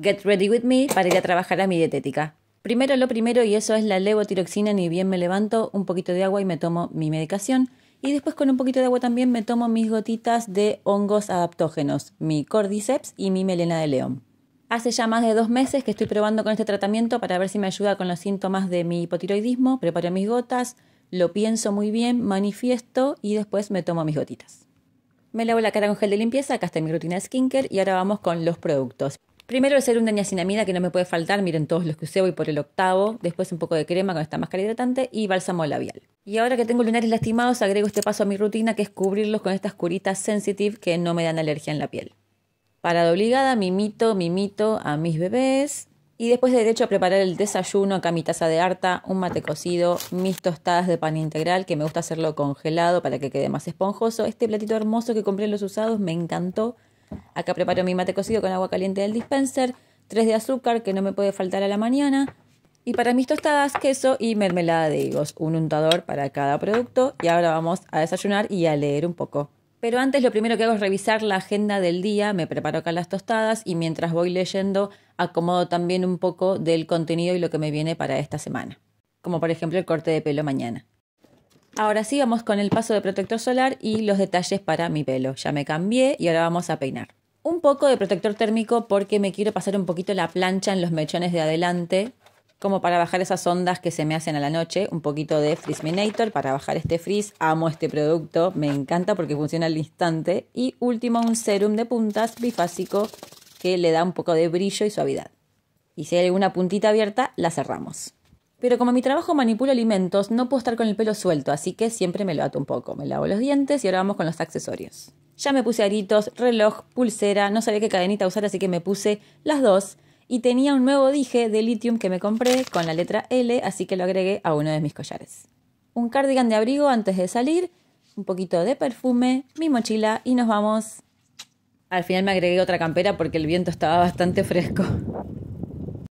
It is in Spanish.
Get Ready With Me para ir a trabajar a mi dietética. Primero lo primero y eso es la levotiroxina, ni bien me levanto, un poquito de agua y me tomo mi medicación. Y después con un poquito de agua también me tomo mis gotitas de hongos adaptógenos, mi cordyceps y mi melena de león. Hace ya más de dos meses que estoy probando con este tratamiento para ver si me ayuda con los síntomas de mi hipotiroidismo. Preparo mis gotas, lo pienso muy bien, manifiesto y después me tomo mis gotitas. Me lavo la cara con gel de limpieza, acá está mi rutina de skincare y ahora vamos con los productos. Primero el serum de niacinamida, que no me puede faltar, miren todos los que usé, voy por el octavo. Después un poco de crema con esta máscara hidratante y bálsamo labial. Y ahora que tengo lunares lastimados, agrego este paso a mi rutina, que es cubrirlos con estas curitas sensitive que no me dan alergia en la piel. Parada obligada, mimito, mimito a mis bebés. Y después de derecho a preparar el desayuno, acá mi taza de harta, un mate cocido, mis tostadas de pan integral, que me gusta hacerlo congelado para que quede más esponjoso. Este platito hermoso que compré en los usados me encantó. Acá preparo mi mate cocido con agua caliente del dispenser, tres de azúcar que no me puede faltar a la mañana. Y para mis tostadas, queso y mermelada de higos, un untador para cada producto. Y ahora vamos a desayunar y a leer un poco. Pero antes lo primero que hago es revisar la agenda del día, me preparo acá las tostadas y mientras voy leyendo acomodo también un poco del contenido y lo que me viene para esta semana, como por ejemplo el corte de pelo mañana. Ahora sí, vamos con el paso de protector solar y los detalles para mi pelo. Ya me cambié y ahora vamos a peinar. Un poco de protector térmico porque me quiero pasar un poquito la plancha en los mechones de adelante, como para bajar esas ondas que se me hacen a la noche. Un poquito de Minator para bajar este frizz. Amo este producto, me encanta porque funciona al instante. Y último, un serum de puntas bifásico que le da un poco de brillo y suavidad. Y si hay alguna puntita abierta, la cerramos. Pero como mi trabajo manipula alimentos, no puedo estar con el pelo suelto, así que siempre me lo ato un poco. Me lavo los dientes y ahora vamos con los accesorios. Ya me puse aritos, reloj, pulsera, no sabía qué cadenita usar, así que me puse las dos. Y tenía un nuevo dije de litium que me compré con la letra L, así que lo agregué a uno de mis collares. Un cardigan de abrigo antes de salir, un poquito de perfume, mi mochila y nos vamos. Al final me agregué otra campera porque el viento estaba bastante fresco.